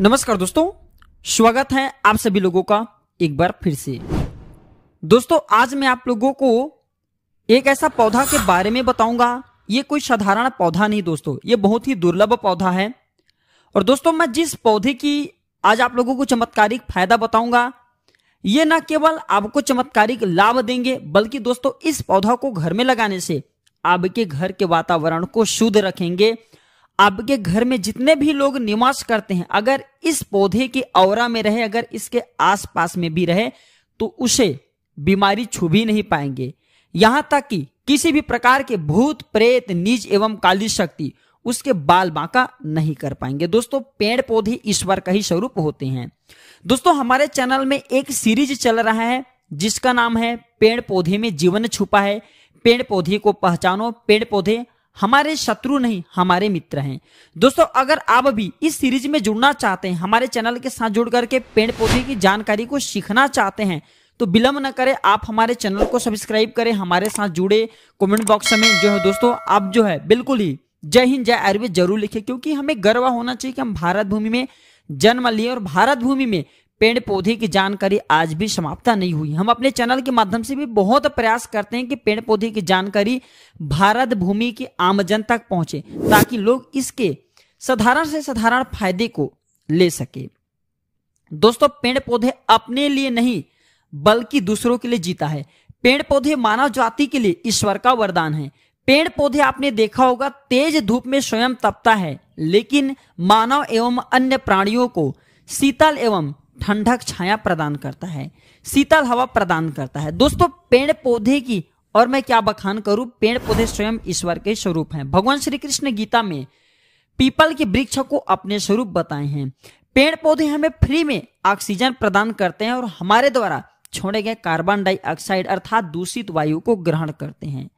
नमस्कार दोस्तों स्वागत है आप सभी लोगों का एक बार फिर से दोस्तों आज मैं आप लोगों को एक ऐसा पौधा के बारे में बताऊंगा ये कोई साधारण पौधा नहीं दोस्तों ये बहुत ही दुर्लभ पौधा है और दोस्तों मैं जिस पौधे की आज आप लोगों को चमत्कारिक फायदा बताऊंगा ये न केवल आपको चमत्कारिक लाभ देंगे बल्कि दोस्तों इस पौधा को घर में लगाने से आपके घर के वातावरण को शुद्ध रखेंगे आपके घर में जितने भी लोग निवास करते हैं अगर इस पौधे के औरा में रहे अगर इसके आसपास में भी रहे तो उसे बीमारी छू भी नहीं पाएंगे यहां तक कि किसी भी प्रकार के भूत प्रेत निज एवं काली शक्ति उसके बाल बांका नहीं कर पाएंगे दोस्तों पेड़ पौधे ईश्वर का ही स्वरूप होते हैं दोस्तों हमारे चैनल में एक सीरीज चल रहा है जिसका नाम है पेड़ पौधे में जीवन छुपा है पेड़ पौधे को पहचानो पेड़ पौधे हमारे शत्रु नहीं हमारे मित्र हैं दोस्तों अगर आप भी इस सीरीज में जुड़ना चाहते हैं हमारे चैनल के साथ जुड़ करके पेड़ पौधे की जानकारी को सीखना चाहते हैं तो विलंब न करें आप हमारे चैनल को सब्सक्राइब करें हमारे साथ जुड़े कमेंट बॉक्स में जो है दोस्तों आप जो है बिल्कुल ही जय हिंद जय आयुर्वेद जरूर लिखें क्योंकि हमें गर्व होना चाहिए कि हम भारत भूमि में जन्म लिए और भारत भूमि में पेड़ पौधे की जानकारी आज भी समाप्त नहीं हुई हम अपने चैनल के माध्यम से भी बहुत प्रयास करते हैं कि पेड़ पौधे की जानकारी भारत भूमि के आम जन तक पहुंचे ताकि लोग इसके साधारण से साधारण फायदे को ले सके दोस्तों पेड़ पौधे अपने लिए नहीं बल्कि दूसरों के लिए जीता है पेड़ पौधे मानव जाति के लिए ईश्वर का वरदान है पेड़ पौधे आपने देखा होगा तेज धूप में स्वयं तपता है लेकिन मानव एवं अन्य प्राणियों को शीतल एवं ठंडक छाया प्रदान करता है शीतल हवा प्रदान करता है दोस्तों पेड़ पौधे की और मैं क्या बखान करूं पेड़ पौधे स्वयं ईश्वर के स्वरूप हैं भगवान श्री कृष्ण गीता में पीपल के वृक्ष को अपने स्वरूप बताए हैं पेड़ पौधे हमें फ्री में ऑक्सीजन प्रदान करते हैं और हमारे द्वारा छोड़े गए कार्बन डाइऑक्साइड अर्थात दूषित वायु को ग्रहण करते हैं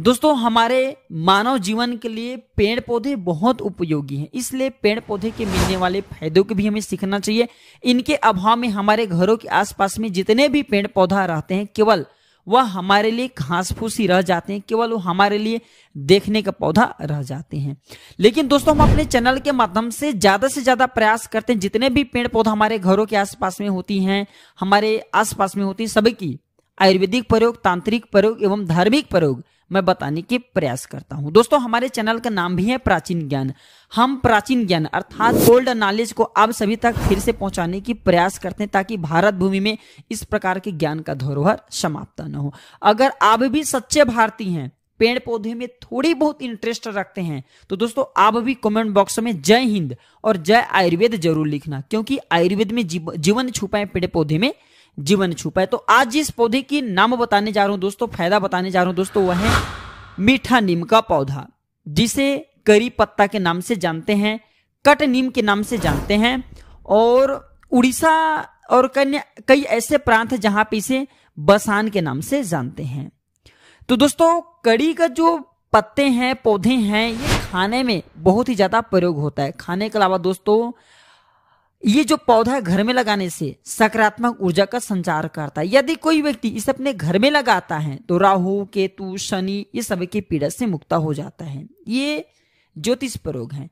दोस्तों हमारे मानव जीवन के लिए पेड़ पौधे बहुत उपयोगी हैं इसलिए पेड़ पौधे के मिलने वाले फायदों को भी हमें सीखना चाहिए इनके अभाव में हमारे घरों के आसपास में जितने भी पेड़ पौधा रहते हैं केवल वह हमारे लिए घास फूस ही रह जाते हैं केवल वो हमारे लिए देखने का पौधा रह जाते हैं लेकिन दोस्तों हम अपने चैनल के माध्यम से ज़्यादा से ज़्यादा प्रयास करते हैं जितने भी पेड़ पौधा हमारे घरों के आसपास में होती हैं हमारे आसपास में होती हैं सभी की आयुर्वेदिक प्रयोग तांत्रिक प्रयोग एवं धार्मिक प्रयोग मैं बताने के प्रयास करता हूं दोस्तों हमारे चैनल का नाम भी है प्राचीन ज्ञान हम प्राचीन ज्ञान अर्थात ओल्ड नॉलेज को आप सभी तक फिर से पहुंचाने की प्रयास करते हैं ताकि भारत भूमि में इस प्रकार के ज्ञान का धरोहर समाप्त न हो अगर आप भी सच्चे भारतीय हैं पेड़ पौधे में थोड़ी बहुत इंटरेस्ट रखते हैं तो दोस्तों आप भी कमेंट बॉक्स में जय हिंद और जय आयुर्वेद जरूर लिखना क्योंकि आयुर्वेद में जीवन छुपाए पेड़ पौधे में जीवन छुपा है तो आज जिस पौधे की नाम बताने जा रहा हूं दोस्तों फायदा बताने जा रहा हूं दोस्तों वह है मीठा नीम का पौधा जिसे करी पत्ता के नाम से जानते हैं कट नीम के नाम से जानते हैं और उड़ीसा और कई ऐसे प्रांत जहां पे इसे बसान के नाम से जानते हैं तो दोस्तों कड़ी का जो पत्ते हैं पौधे हैं ये खाने में बहुत ही ज्यादा प्रयोग होता है खाने के अलावा दोस्तों ये जो पौधा है घर में लगाने से सकारात्मक ऊर्जा का संचार करता है यदि कोई व्यक्ति इसे अपने घर में लगाता है तो राहु केतु शनि ये सब की पीड़ा से मुक्ता हो जाता है ये ज्योतिष प्रयोग है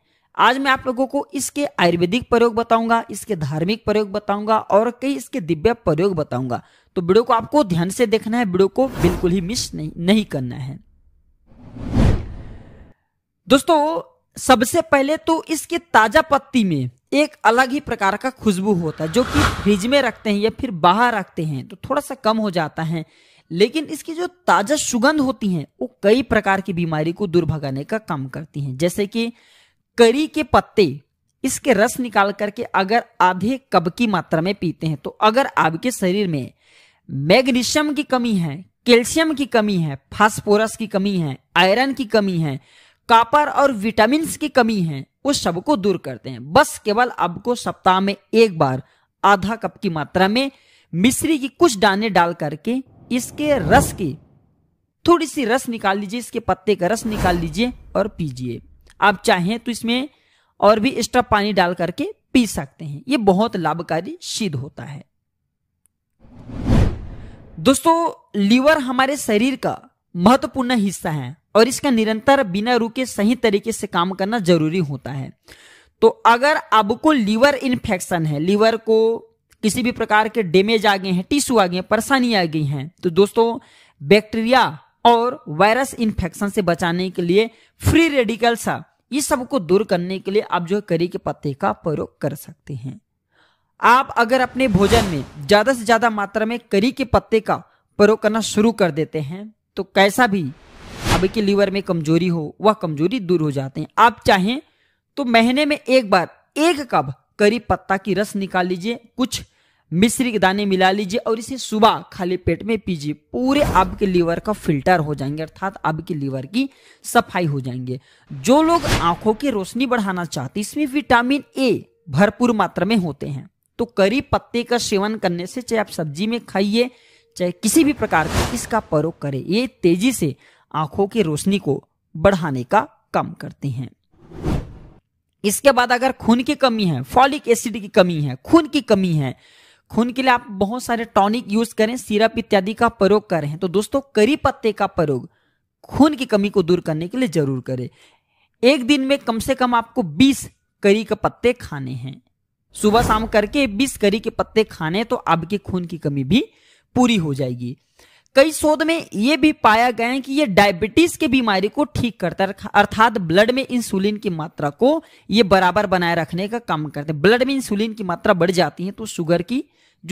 आज मैं आप लोगों को इसके आयुर्वेदिक प्रयोग बताऊंगा इसके धार्मिक प्रयोग बताऊंगा और कई इसके दिव्य प्रयोग बताऊंगा तो वीडियो को आपको ध्यान से देखना है वीडियो को बिल्कुल ही मिस नहीं, नहीं करना है दोस्तों सबसे पहले तो इसके ताजा पत्ती में एक अलग ही प्रकार का खुशबू होता है जो कि फ्रिज में रखते हैं या फिर बाहर रखते हैं तो थोड़ा सा कम हो जाता है लेकिन इसकी जो ताज़ा सुगंध होती है वो कई प्रकार की बीमारी को दूर भगाने का काम करती है जैसे कि करी के पत्ते इसके रस निकाल करके अगर आधे कप की मात्रा में पीते हैं तो अगर आपके शरीर में मैग्नीशियम की कमी है कैल्शियम की कमी है फास्फोरस की कमी है आयरन की कमी है कापर और विटामिन की कमी है उस सब को दूर करते हैं बस केवल आपको सप्ताह में एक बार आधा कप की मात्रा में मिश्री की कुछ दाने डाल करके इसके रस की थोड़ी सी रस निकाल लीजिए इसके पत्ते का रस निकाल लीजिए और पीजिए आप चाहें तो इसमें और भी एक्स्ट्रा पानी डाल करके पी सकते हैं ये बहुत लाभकारी सिद्ध होता है दोस्तों लीवर हमारे शरीर का महत्वपूर्ण हिस्सा है और इसका निरंतर बिना रुके सही तरीके से काम करना जरूरी होता है तो अगर आपको लीवर इन्फेक्शन है लीवर को किसी भी प्रकार के डैमेज आ गए हैं टिश्यू आ गए हैं परेशानी आ गई हैं तो दोस्तों बैक्टीरिया और वायरस इन्फेक्शन से बचाने के लिए फ्री सा ये को दूर करने के लिए आप जो है करी के पत्ते का प्रयोग कर सकते हैं आप अगर अपने भोजन में ज़्यादा से ज़्यादा मात्रा में करी के पत्ते का प्रयोग करना शुरू कर देते हैं तो कैसा भी आपके लीवर में कमजोरी हो वह कमजोरी दूर हो जाते हैं आप चाहें तो महीने में एक बार एक कप करी पत्ता की रस निकाल लीजिए कुछ मिश्री के दाने मिला लीजिए और इसे सुबह खाली पेट में पीजिए पूरे आपके लीवर का फिल्टर हो जाएंगे अर्थात आपके लीवर की सफाई हो जाएंगे जो लोग आंखों की रोशनी बढ़ाना चाहते इसमें विटामिन ए भरपूर मात्रा में होते हैं तो करी पत्ते का सेवन करने से चाहे आप सब्जी में खाइए चाहे किसी भी प्रकार का इसका प्रयोग करें ये तेजी से आंखों की रोशनी को बढ़ाने का काम करते हैं इसके बाद अगर खून की कमी है फॉलिक एसिड की कमी है खून की कमी है खून के लिए आप बहुत सारे टॉनिक यूज करें सिरप इत्यादि का प्रयोग करें तो दोस्तों करी पत्ते का प्रयोग खून की कमी को दूर करने के लिए जरूर करें एक दिन में कम से कम आपको 20 करी के पत्ते खाने हैं सुबह शाम करके 20 करी के पत्ते खाने तो आपके खून की कमी भी पूरी हो जाएगी कई शोध में ये भी पाया गया है कि ये डायबिटीज की बीमारी को ठीक करता है अर्थात ब्लड में इंसुलिन की मात्रा को ये बराबर बनाए रखने का काम करते हैं ब्लड में इंसुलिन की मात्रा बढ़ जाती है तो शुगर की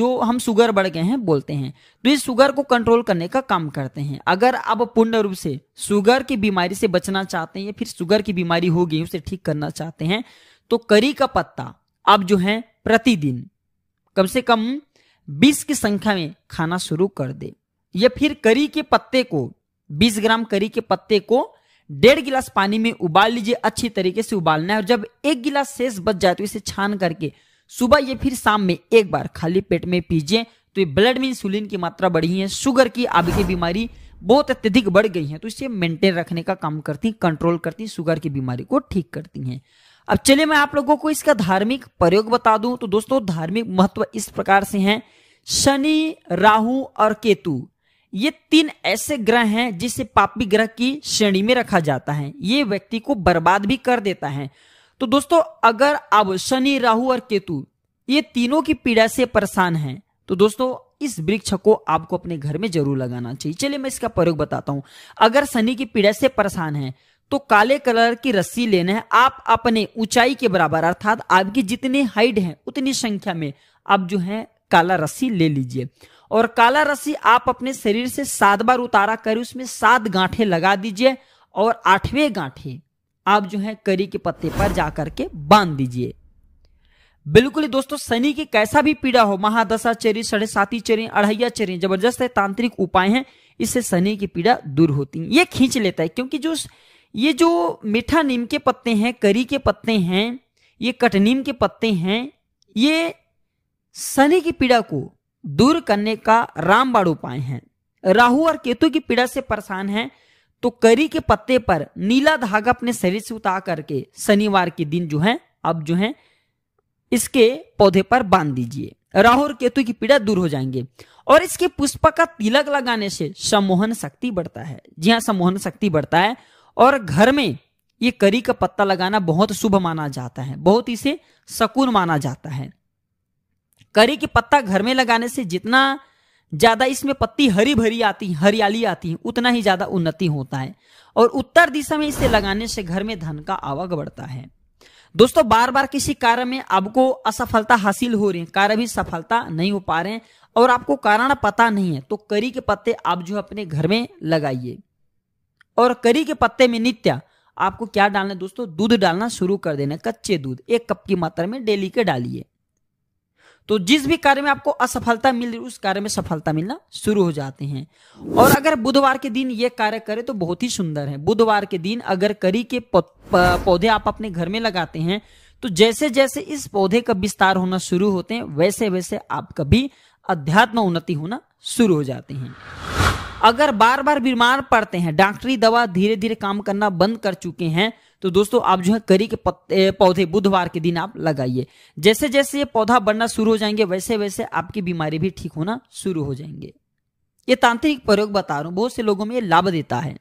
जो हम शुगर बढ़ गए हैं बोलते हैं तो इस शुगर को कंट्रोल करने का काम करते हैं अगर आप पूर्ण रूप से शुगर की बीमारी से बचना चाहते हैं या फिर शुगर की बीमारी हो गई उसे ठीक करना चाहते हैं तो करी का पत्ता आप जो है प्रतिदिन कम से कम बीस की संख्या में खाना शुरू कर दे या फिर करी के पत्ते को 20 ग्राम करी के पत्ते को डेढ़ गिलास पानी में उबाल लीजिए अच्छी तरीके से उबालना है और जब एक गिलास शेष बच जाए तो इसे छान करके सुबह या फिर शाम में एक बार खाली पेट में पीजिए तो ये ब्लड में इंसुलिन की मात्रा बढ़ी है शुगर की आगे की बीमारी बहुत अत्यधिक बढ़ गई है तो इसे मेंटेन रखने का काम करती है कंट्रोल करती हैं शुगर की बीमारी को ठीक करती हैं अब चलिए मैं आप लोगों को इसका धार्मिक प्रयोग बता दूं तो दोस्तों धार्मिक महत्व इस प्रकार से हैं शनि राहु और केतु ये तीन ऐसे ग्रह हैं जिसे पापी ग्रह की श्रेणी में रखा जाता है ये व्यक्ति को बर्बाद भी कर देता है तो दोस्तों अगर आप शनि राहु और केतु ये तीनों की पीड़ा से परेशान हैं तो दोस्तों इस वृक्ष को आपको अपने घर में जरूर लगाना चाहिए चलिए मैं इसका प्रयोग बताता हूं अगर शनि की पीड़ा से परेशान है तो काले कलर की रस्सी लेना है आप अपने ऊंचाई के बराबर अर्थात आपकी जितनी हाइट है उतनी संख्या में आप जो है काला रस्सी ले लीजिए और काला रस्सी आप अपने शरीर से सात बार उतारा कर उसमें सात गांठे लगा दीजिए और आठवें गांठे आप जो है करी के पत्ते पर जाकर के बांध दीजिए बिल्कुल ही दोस्तों शनि की कैसा भी पीड़ा हो महादशा चरी साढ़े साथी चरी अढ़ैया चरी जबरदस्त है तांत्रिक उपाय हैं इससे शनि की पीड़ा दूर होती है ये खींच लेता है क्योंकि जो ये जो मीठा नीम के पत्ते हैं करी के पत्ते हैं ये कटनीम के पत्ते हैं ये शनि की पीड़ा को दूर करने का रामबाण उपाय है राहु और केतु की पीड़ा से परेशान है तो करी के पत्ते पर नीला धागा अपने शरीर से उतार करके शनिवार के दिन जो है अब जो है इसके पौधे पर बांध दीजिए राहु और केतु की पीड़ा दूर हो जाएंगे और इसके पुष्प का तिलक लगाने से सम्मोहन शक्ति बढ़ता है जी हाँ सम्मोहन शक्ति बढ़ता है और घर में ये करी का पत्ता लगाना बहुत शुभ माना जाता है बहुत इसे शकुन माना जाता है करी के पत्ता घर में लगाने से जितना ज्यादा इसमें पत्ती हरी भरी आती हरियाली आती है उतना ही ज्यादा उन्नति होता है और उत्तर दिशा में इसे लगाने से घर में धन का आवक बढ़ता है दोस्तों बार बार किसी कार्य में आपको असफलता हासिल हो रही है कार्य भी सफलता नहीं हो पा रहे हैं और आपको कारण पता नहीं है तो करी के पत्ते आप जो अपने घर में लगाइए और करी के पत्ते में नित्य आपको क्या डालना है दोस्तों दूध डालना शुरू कर देना कच्चे दूध एक कप की मात्रा में डेली के डालिए तो जिस भी कार्य में आपको असफलता मिल रही उस कार्य में सफलता मिलना शुरू हो जाते हैं और अगर बुधवार के दिन ये कार्य करें तो बहुत ही सुंदर है बुधवार के दिन अगर करी के पौधे आप अपने घर में लगाते हैं तो जैसे जैसे इस पौधे का विस्तार होना शुरू होते हैं वैसे वैसे आपका भी अध्यात्म उन्नति होना शुरू हो जाते हैं अगर बार बार बीमार पड़ते हैं डॉक्टरी दवा धीरे धीरे काम करना बंद कर चुके हैं तो दोस्तों आप जो है करी के पत्ते पौधे बुधवार के दिन आप लगाइए जैसे जैसे ये पौधा बढ़ना शुरू हो जाएंगे वैसे वैसे आपकी बीमारी भी ठीक होना शुरू हो जाएंगे ये तांत्रिक प्रयोग बता रहा हूं बहुत से लोगों में ये लाभ देता है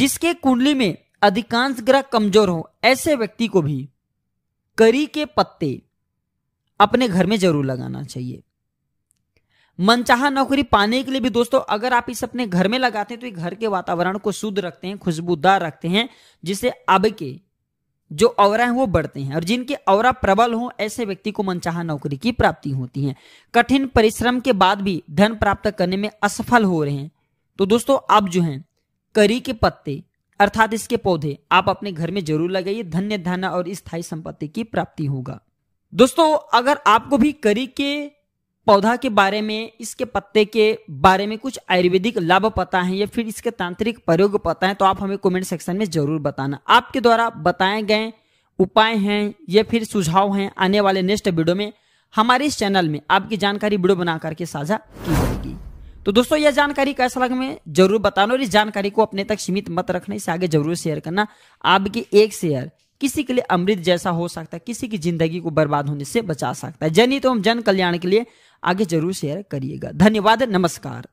जिसके कुंडली में अधिकांश ग्रह कमजोर हो ऐसे व्यक्ति को भी करी के पत्ते अपने घर में जरूर लगाना चाहिए मनचाहा नौकरी पाने के लिए भी दोस्तों अगर आप इस अपने घर में लगाते हैं तो ये घर के वातावरण को शुद्ध रखते हैं खुशबूदार रखते हैं जिससे अब के जो और हैं वो बढ़ते हैं और जिनके और प्रबल हो ऐसे व्यक्ति को मनचाहा नौकरी की प्राप्ति होती है कठिन परिश्रम के बाद भी धन प्राप्त करने में असफल हो रहे हैं तो दोस्तों आप जो हैं करी के पत्ते अर्थात इसके पौधे आप अपने घर में जरूर लगाइए धन्य धन और स्थायी संपत्ति की प्राप्ति होगा दोस्तों अगर आपको भी करी के पौधा के बारे में इसके पत्ते के बारे में कुछ आयुर्वेदिक लाभ पता है या फिर इसके तांत्रिक प्रयोग पता है तो आप हमें कमेंट सेक्शन में जरूर बताना आपके द्वारा बताए गए उपाय हैं या फिर सुझाव हैं आने वाले नेक्स्ट वीडियो में हमारे इस चैनल में आपकी जानकारी वीडियो बना करके साझा की जाएगी तो दोस्तों यह जानकारी कैसा लगा मैं जरूर बताना और इस जानकारी को अपने तक सीमित मत रखना इसे आगे जरूर शेयर करना आपके एक शेयर किसी के लिए अमृत जैसा हो सकता है किसी की जिंदगी को बर्बाद होने से बचा सकता है जन ही तो हम जन कल्याण के लिए आगे जरूर शेयर करिएगा धन्यवाद नमस्कार